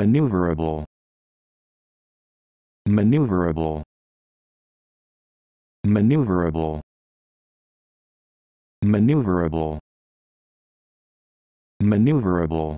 maneuverable maneuverable maneuverable maneuverable maneuverable